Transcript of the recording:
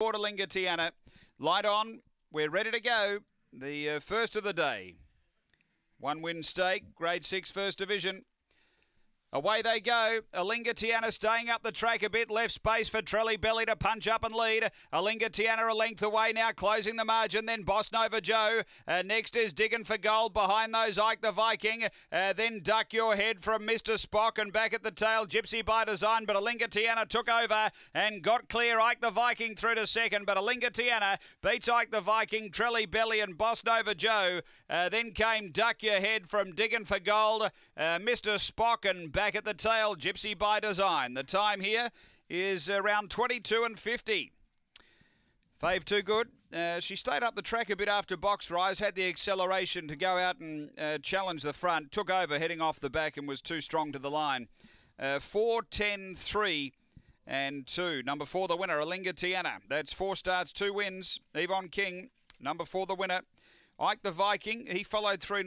Borderlinga Tiana. Light on. We're ready to go. The uh, first of the day. One win stake, grade six, first division. Away they go. Alinga Tiana staying up the track a bit. Left space for Trelly Belly to punch up and lead. Alinga Tiana a length away now, closing the margin. Then Boss Nova Joe. Uh, next is Digging for Gold. Behind those, Ike the Viking. Uh, then Duck Your Head from Mr. Spock. And back at the tail, Gypsy by Design. But Alinga Tiana took over and got clear. Ike the Viking through to second. But Alinga Tiana beats Ike the Viking, Trelly Belly, and Boss Nova Joe. Uh, then came Duck Your Head from Digging for Gold. Uh, Mr. Spock and back at the tail, Gypsy by Design. The time here is around 22 and 50. Fave too good. Uh, she stayed up the track a bit after box rise, had the acceleration to go out and uh, challenge the front, took over heading off the back and was too strong to the line. Uh, 4 10 3 and 2. Number 4, the winner, Alinga Tiana. That's four starts, two wins. Yvonne King, number 4, the winner. Ike the Viking, he followed through.